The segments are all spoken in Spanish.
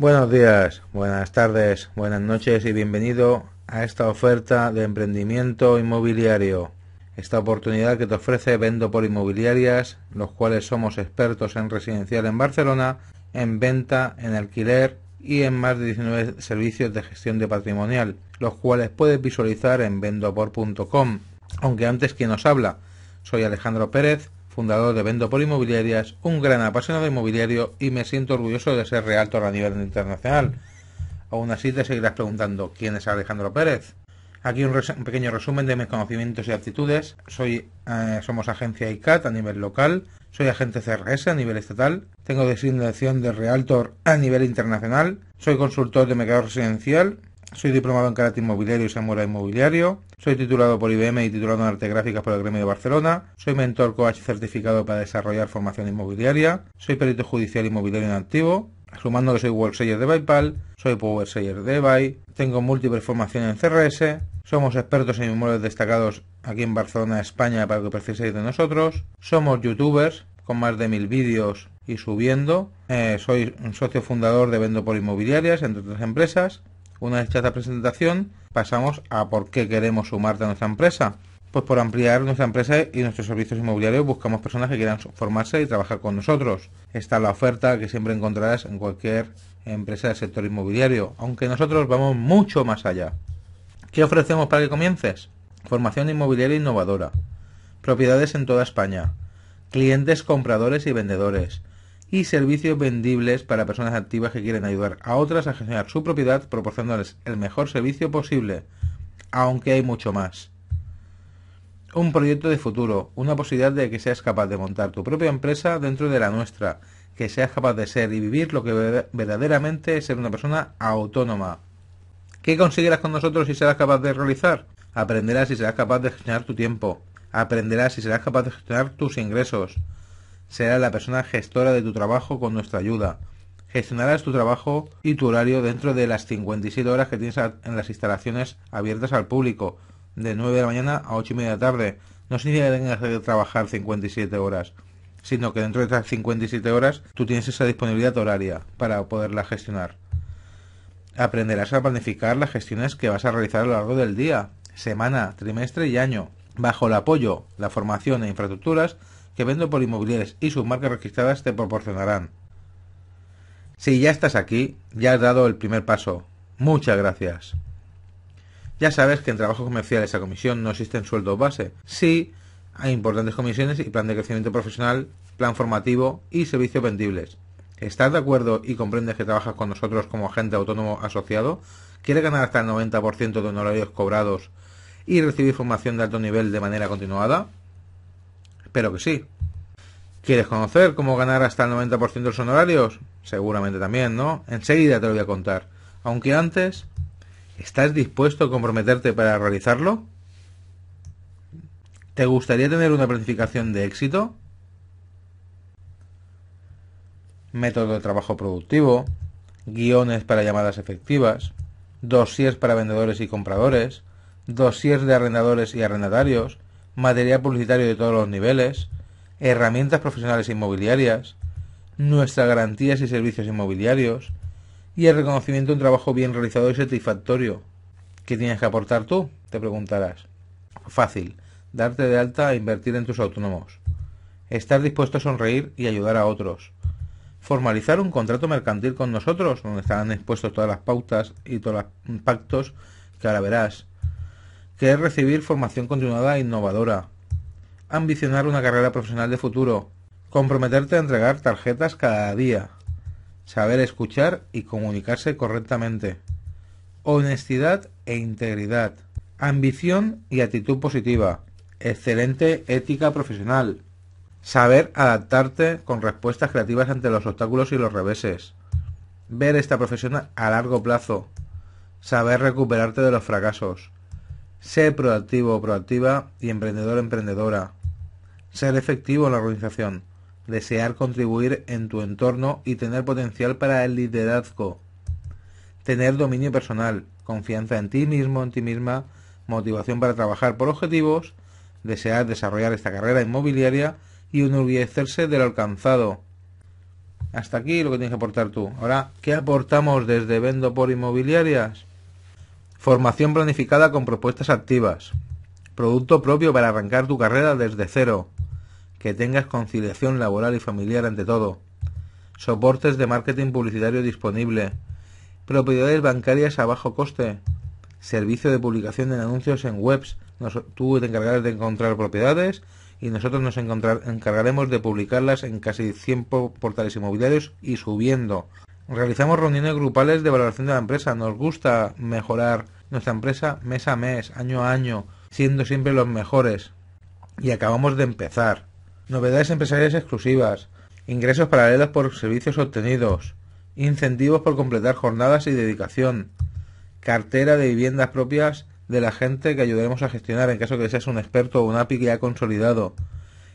Buenos días, buenas tardes, buenas noches y bienvenido a esta oferta de emprendimiento inmobiliario. Esta oportunidad que te ofrece Vendo por Inmobiliarias, los cuales somos expertos en residencial en Barcelona, en venta, en alquiler y en más de 19 servicios de gestión de patrimonial, los cuales puedes visualizar en vendopor.com. Aunque antes quien nos habla, soy Alejandro Pérez, fundador de Vendo por Inmobiliarias, un gran apasionado de inmobiliario y me siento orgulloso de ser realtor a nivel internacional. Aún así te seguirás preguntando quién es Alejandro Pérez. Aquí un, pequeño resumen de mis conocimientos y aptitudes. Soy, eh, somos agencia ICAT a nivel local, soy agente CRS a nivel estatal, tengo designación de Realtor a nivel internacional, soy consultor de mercado residencial, soy diplomado en carácter inmobiliario y Samurai Inmobiliario. Soy titulado por IBM y titulado en Arte Gráficas por el Gremio de Barcelona. Soy mentor coach certificado para desarrollar formación inmobiliaria. Soy perito judicial inmobiliario en activo. Sumando que soy WorldSayer de PayPal, soy Power Seller de eBay, tengo múltiples formaciones en CRS, somos expertos en inmuebles destacados aquí en Barcelona, España, para que percibáis de nosotros. Somos youtubers con más de mil vídeos y subiendo. Eh, soy un socio fundador de Vendo por Inmobiliarias, entre otras empresas. Una vez hecha esta presentación, pasamos a por qué queremos sumarte a nuestra empresa. Pues por ampliar nuestra empresa y nuestros servicios inmobiliarios buscamos personas que quieran formarse y trabajar con nosotros. Esta es la oferta que siempre encontrarás en cualquier empresa del sector inmobiliario, aunque nosotros vamos mucho más allá. ¿Qué ofrecemos para que comiences? Formación inmobiliaria innovadora, propiedades en toda España, clientes compradores y vendedores, y servicios vendibles para personas activas que quieren ayudar a otras a gestionar su propiedad proporcionándoles el mejor servicio posible, aunque hay mucho más. Un proyecto de futuro, una posibilidad de que seas capaz de montar tu propia empresa dentro de la nuestra, que seas capaz de ser y vivir lo que verdaderamente es ser una persona autónoma. ¿Qué conseguirás con nosotros si serás capaz de realizar? Aprenderás si serás capaz de gestionar tu tiempo, aprenderás si serás capaz de gestionar tus ingresos, será la persona gestora de tu trabajo con nuestra ayuda. Gestionarás tu trabajo y tu horario dentro de las 57 horas que tienes en las instalaciones abiertas al público, de 9 de la mañana a 8 y media de la tarde. No significa que tengas que trabajar 57 horas, sino que dentro de esas 57 horas tú tienes esa disponibilidad horaria para poderla gestionar. Aprenderás a planificar las gestiones que vas a realizar a lo largo del día, semana, trimestre y año, bajo el apoyo, la formación e infraestructuras que vendo por inmobiliarias y sus marcas registradas te proporcionarán. Si ya estás aquí, ya has dado el primer paso. Muchas gracias. Ya sabes que en trabajos comerciales a comisión no existen sueldos base. Sí, hay importantes comisiones y plan de crecimiento profesional, plan formativo y servicios vendibles. ¿Estás de acuerdo y comprendes que trabajas con nosotros como agente autónomo asociado? ¿Quieres ganar hasta el 90% de honorarios cobrados y recibir formación de alto nivel de manera continuada? pero que sí. ¿Quieres conocer cómo ganar hasta el 90% de los honorarios? Seguramente también, ¿no? Enseguida te lo voy a contar. Aunque antes, ¿estás dispuesto a comprometerte para realizarlo? ¿Te gustaría tener una planificación de éxito? Método de trabajo productivo, guiones para llamadas efectivas, dosieres para vendedores y compradores, dosieres de arrendadores y arrendatarios, material publicitario de todos los niveles, herramientas profesionales inmobiliarias, nuestras garantías y servicios inmobiliarios y el reconocimiento de un trabajo bien realizado y satisfactorio. ¿Qué tienes que aportar tú? Te preguntarás. Fácil, darte de alta e invertir en tus autónomos. Estar dispuesto a sonreír y ayudar a otros. Formalizar un contrato mercantil con nosotros, donde estarán expuestos todas las pautas y todos los pactos que ahora verás Querer recibir formación continuada e innovadora. Ambicionar una carrera profesional de futuro. Comprometerte a entregar tarjetas cada día. Saber escuchar y comunicarse correctamente. Honestidad e integridad. Ambición y actitud positiva. Excelente ética profesional. Saber adaptarte con respuestas creativas ante los obstáculos y los reveses. Ver esta profesión a largo plazo. Saber recuperarte de los fracasos. Ser proactivo o proactiva y emprendedor emprendedora. Ser efectivo en la organización. Desear contribuir en tu entorno y tener potencial para el liderazgo. Tener dominio personal, confianza en ti mismo, en ti misma, motivación para trabajar por objetivos, desear desarrollar esta carrera inmobiliaria y enorgullecerse de lo alcanzado. Hasta aquí lo que tienes que aportar tú. Ahora, ¿qué aportamos desde Vendo por Inmobiliarias? Formación planificada con propuestas activas. Producto propio para arrancar tu carrera desde cero. Que tengas conciliación laboral y familiar ante todo. Soportes de marketing publicitario disponible. Propiedades bancarias a bajo coste. Servicio de publicación de anuncios en webs. tú te encargarás de encontrar propiedades y nosotros nos encargaremos de publicarlas en casi 100 portales inmobiliarios y subiendo Realizamos reuniones grupales de valoración de la empresa. Nos gusta mejorar nuestra empresa mes a mes, año a año, siendo siempre los mejores. Y acabamos de empezar. Novedades empresariales exclusivas. Ingresos paralelos por servicios obtenidos. Incentivos por completar jornadas y dedicación. Cartera de viviendas propias de la gente que ayudaremos a gestionar en caso que seas un experto o un API que ya consolidado.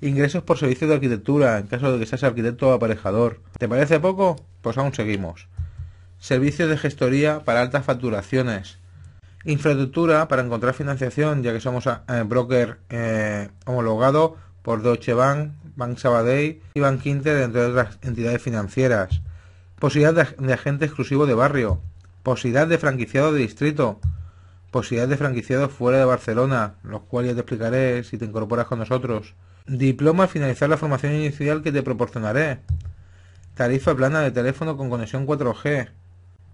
Ingresos por servicios de arquitectura, en caso de que seas arquitecto o aparejador. ¿Te parece poco? Pues aún seguimos. Servicios de gestoría para altas facturaciones. Infraestructura para encontrar financiación, ya que somos eh, broker eh, homologado por Deutsche Bank, Bank Sabadell y Bank Inter, entre otras entidades financieras. Posibilidad de, agente exclusivo de barrio. Posibilidad de franquiciado de distrito. Posibilidad de franquiciado fuera de Barcelona, lo cual ya te explicaré si te incorporas con nosotros. Diploma al finalizar la formación inicial que te proporcionaré. Tarifa plana de teléfono con conexión 4G.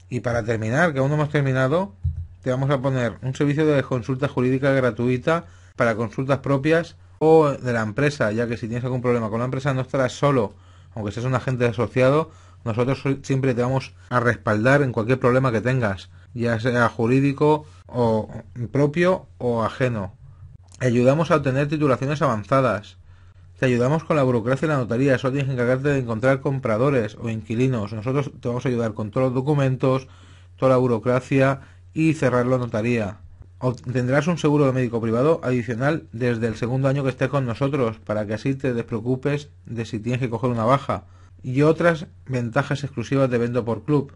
Y para terminar, que aún no hemos terminado, te vamos a poner un servicio de consulta jurídica gratuita para consultas propias o de la empresa, ya que si tienes algún problema con la empresa no estarás solo, aunque seas un agente asociado, nosotros siempre te vamos a respaldar en cualquier problema que tengas, ya sea jurídico o propio o ajeno. Ayudamos a obtener titulaciones avanzadas. Te ayudamos con la burocracia y la notaría, solo tienes que encargarte de encontrar compradores o inquilinos. Nosotros te vamos a ayudar con todos los documentos, toda la burocracia y cerrar la notaría. Obtendrás un seguro de médico privado adicional desde el segundo año que estés con nosotros, para que así te despreocupes de si tienes que coger una baja. Y otras ventajas exclusivas de vendo por club.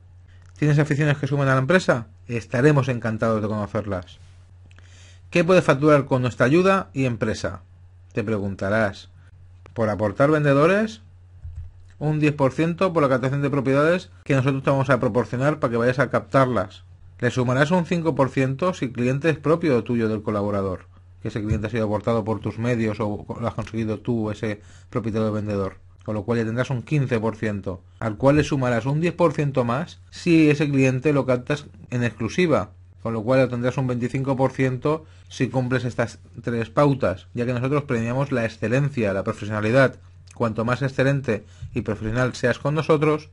¿Tienes aficiones que sumen a la empresa? Estaremos encantados de conocerlas. ¿Qué puedes facturar con nuestra ayuda y empresa? Te preguntarás por aportar vendedores, un 10% por la captación de propiedades que nosotros te vamos a proporcionar para que vayas a captarlas. Le sumarás un 5% si el cliente es propio tuyo del colaborador, que ese cliente ha sido aportado por tus medios o lo has conseguido tú, ese propietario vendedor. Con lo cual ya tendrás un 15%, al cual le sumarás un 10% más si ese cliente lo captas en exclusiva, con lo cual obtendrás un 25% si cumples estas tres pautas, ya que nosotros premiamos la excelencia, la profesionalidad. Cuanto más excelente y profesional seas con nosotros,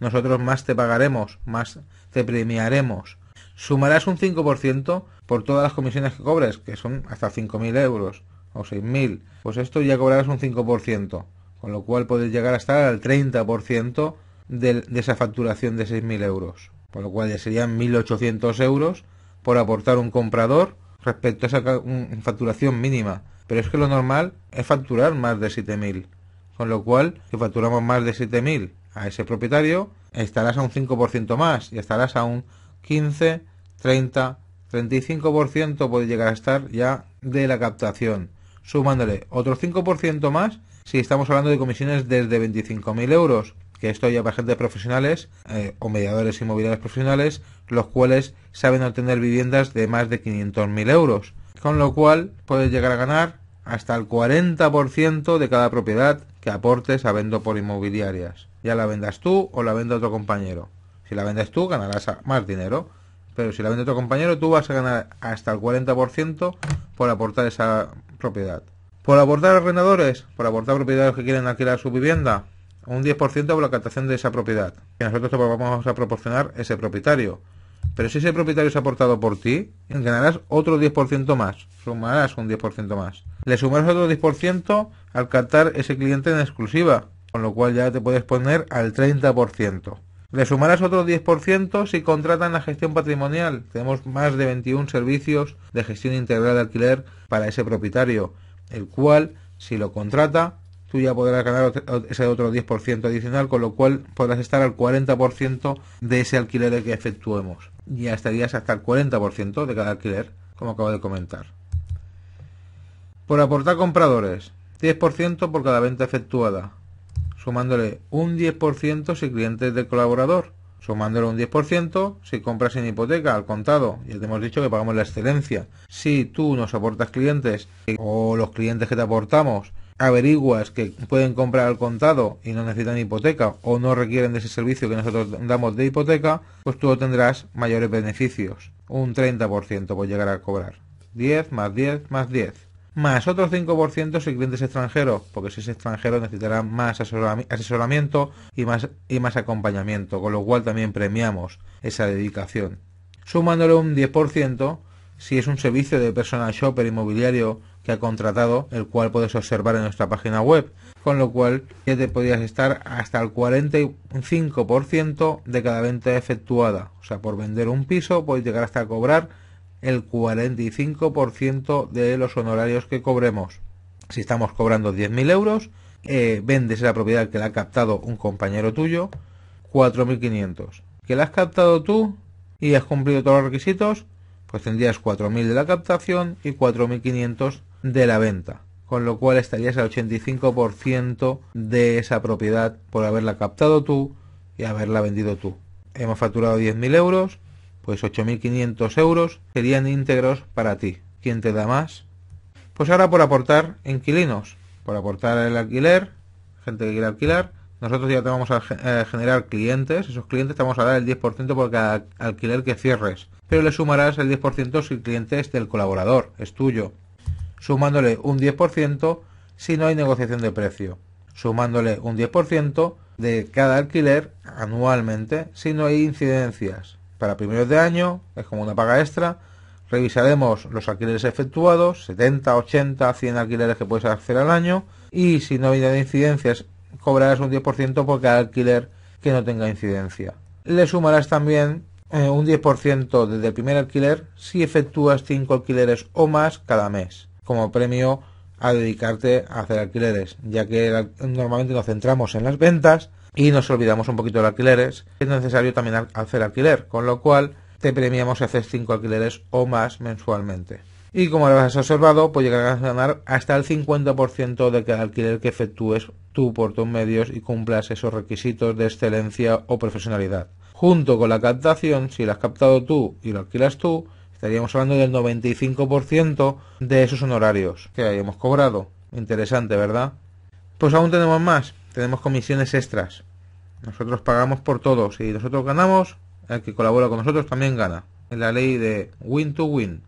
nosotros más te pagaremos, más te premiaremos. Sumarás un 5% por todas las comisiones que cobres, que son hasta 5.000 euros o 6.000. Pues esto ya cobrarás un 5%, con lo cual puedes llegar a estar al 30% de esa facturación de 6.000 euros por lo cual ya serían 1.800 euros por aportar un comprador respecto a esa facturación mínima. Pero es que lo normal es facturar más de 7.000. Con lo cual, si facturamos más de 7.000 a ese propietario, estarás a un 5% más y estarás a un 15, 30, 35% puede llegar a estar ya de la captación. Sumándole otro 5% más si estamos hablando de comisiones desde 25.000 euros que esto ya para gente profesionales eh, o mediadores inmobiliarios profesionales, los cuales saben obtener viviendas de más de 500.000 euros, con lo cual puedes llegar a ganar hasta el 40% de cada propiedad que aportes a vendo por inmobiliarias. Ya la vendas tú o la vende otro compañero. Si la vendes tú, ganarás más dinero. Pero si la vende otro compañero, tú vas a ganar hasta el 40% por aportar esa propiedad. ¿Por aportar arrendadores? ¿Por aportar propiedades que quieren alquilar su vivienda? un 10% por la captación de esa propiedad, que nosotros te vamos a proporcionar ese propietario. Pero si ese propietario se ha aportado por ti, ganarás otro 10% más, sumarás un 10% más. Le sumarás otro 10% al captar ese cliente en exclusiva, con lo cual ya te puedes poner al 30%. Le sumarás otro 10% si contratan la gestión patrimonial. Tenemos más de 21 servicios de gestión integral de alquiler para ese propietario, el cual, si lo contrata, tú ya podrás ganar ese otro 10% adicional, con lo cual podrás estar al 40% de ese alquiler que efectuemos. Ya estarías hasta el 40% de cada alquiler, como acabo de comentar. Por aportar compradores, 10% por cada venta efectuada, sumándole un 10% si cliente es del colaborador, sumándole un 10% si compras en hipoteca al contado. Ya te hemos dicho que pagamos la excelencia. Si tú nos aportas clientes o los clientes que te aportamos averiguas que pueden comprar al contado y no necesitan hipoteca o no requieren de ese servicio que nosotros damos de hipoteca, pues tú tendrás mayores beneficios. Un 30% por llegar a cobrar. 10 más 10 más 10. Más otro 5% si el cliente es extranjero, porque si es extranjero necesitará más asesoramiento y más, y más acompañamiento, con lo cual también premiamos esa dedicación. Sumándole un 10% si es un servicio de personal shopper inmobiliario que ha contratado, el cual puedes observar en nuestra página web, con lo cual ya te podrías estar hasta el 45% de cada venta efectuada. O sea, por vender un piso puedes llegar hasta cobrar el 45% de los honorarios que cobremos. Si estamos cobrando 10.000 euros, eh, vendes la propiedad que la ha captado un compañero tuyo, 4.500. Que la has captado tú y has cumplido todos los requisitos, pues tendrías 4.000 de la captación y 4.500 de la venta, con lo cual estarías al 85% de esa propiedad por haberla captado tú y haberla vendido tú. Hemos facturado 10.000 euros, pues 8.500 euros serían íntegros para ti. ¿Quién te da más? Pues ahora por aportar inquilinos, por aportar el alquiler, gente que quiere alquilar, nosotros ya te vamos a eh, generar clientes, esos clientes te vamos a dar el 10% por cada alquiler que cierres, pero le sumarás el 10% si el cliente es del colaborador, es tuyo sumándole un 10% si no hay negociación de precio, sumándole un 10% de cada alquiler anualmente si no hay incidencias. Para primeros de año, es como una paga extra, revisaremos los alquileres efectuados, 70, 80, 100 alquileres que puedes hacer al año, y si no hay incidencias, cobrarás un 10% por cada alquiler que no tenga incidencia. Le sumarás también eh, un 10% desde el primer alquiler si efectúas 5 alquileres o más cada mes como premio a dedicarte a hacer alquileres, ya que normalmente nos centramos en las ventas y nos olvidamos un poquito de alquileres. Es necesario también hacer alquiler, con lo cual te premiamos si haces 5 alquileres o más mensualmente. Y como lo has observado, pues llegarás a ganar hasta el 50% de cada alquiler que efectúes tú por tus medios y cumplas esos requisitos de excelencia o profesionalidad. Junto con la captación, si la has captado tú y lo alquilas tú, Estaríamos hablando del 95% de esos honorarios que hayamos cobrado. Interesante, ¿verdad? Pues aún tenemos más. Tenemos comisiones extras. Nosotros pagamos por todos. Si nosotros ganamos, el que colabora con nosotros también gana. Es la ley de win to win.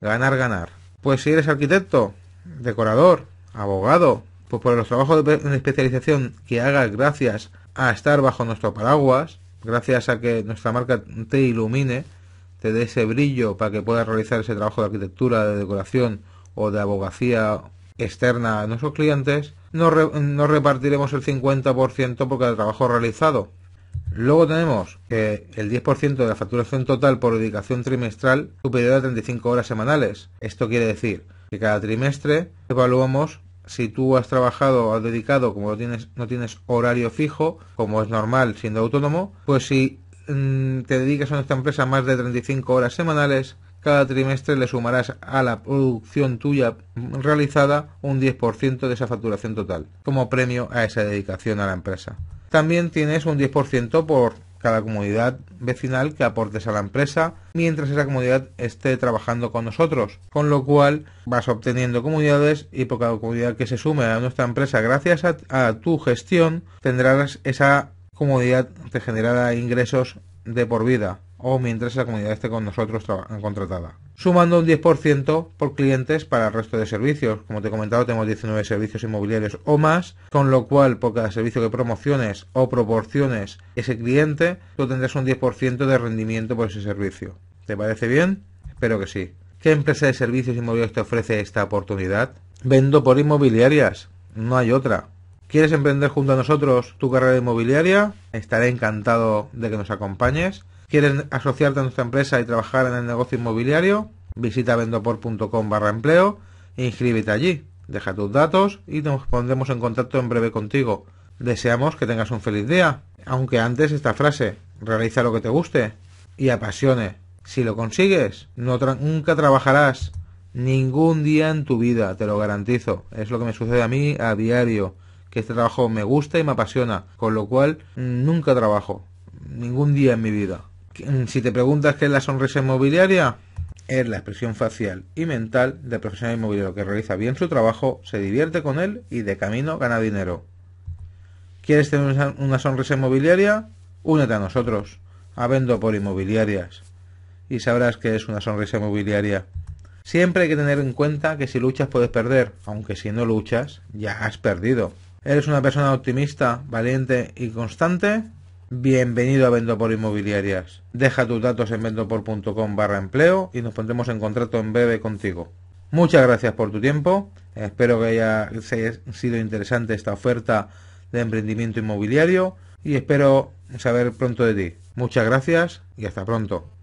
Ganar, ganar. Pues si eres arquitecto, decorador, abogado, pues por los trabajos de especialización que hagas gracias a estar bajo nuestro paraguas, gracias a que nuestra marca te ilumine, de ese brillo para que puedas realizar ese trabajo de arquitectura, de decoración o de abogacía externa a nuestros clientes, no, repartiremos el 50% porque el trabajo realizado. Luego tenemos que el 10% de la facturación total por dedicación trimestral superior a 35 horas semanales. Esto quiere decir que cada trimestre evaluamos si tú has trabajado o has dedicado, como no tienes, no tienes horario fijo, como es normal siendo autónomo, pues si Mm, te dedicas a nuestra empresa más de 35 horas semanales, cada trimestre le sumarás a la producción tuya realizada un 10% de esa facturación total, como premio a esa dedicación a la empresa. También tienes un 10% por cada comunidad vecinal que aportes a la empresa mientras esa comunidad esté trabajando con nosotros, con lo cual vas obteniendo comunidades y por cada comunidad que se sume a nuestra empresa gracias a tu gestión tendrás esa ...comodidad te generará ingresos de por vida o mientras la comunidad esté con nosotros contratada. Sumando un 10% por clientes para el resto de servicios. Como te he comentado, tenemos 19 servicios inmobiliarios o más, con lo cual por cada servicio que promociones o proporciones ese cliente, tú tendrás un 10% de rendimiento por ese servicio. ¿Te parece bien? Espero que sí. ¿Qué empresa de servicios inmobiliarios te ofrece esta oportunidad? Vendo por inmobiliarias. No hay otra. ¿Quieres emprender junto a nosotros tu carrera inmobiliaria? Estaré encantado de que nos acompañes. ¿Quieres asociarte a nuestra empresa y trabajar en el negocio inmobiliario? Visita vendopor.com barra empleo e inscríbete allí. Deja tus datos y nos pondremos en contacto en breve contigo. Deseamos que tengas un feliz día. Aunque antes esta frase, realiza lo que te guste y apasione. Si lo consigues, nunca trabajarás ningún día en tu vida, te lo garantizo. Es lo que me sucede a mí a diario que este trabajo me gusta y me apasiona, con lo cual nunca trabajo, ningún día en mi vida. Si te preguntas qué es la sonrisa inmobiliaria, es la expresión facial y mental del profesional inmobiliario que realiza bien su trabajo, se divierte con él y de camino gana dinero. ¿Quieres tener una sonrisa inmobiliaria? Únete a nosotros, a Vendo por Inmobiliarias, y sabrás que es una sonrisa inmobiliaria. Siempre hay que tener en cuenta que si luchas puedes perder, aunque si no luchas, ya has perdido. ¿Eres una persona optimista, valiente y constante? Bienvenido a Vendopor Inmobiliarias. Deja tus datos en vendopor.com barra empleo y nos pondremos en contrato en breve contigo. Muchas gracias por tu tiempo. Espero que haya sido interesante esta oferta de emprendimiento inmobiliario y espero saber pronto de ti. Muchas gracias y hasta pronto.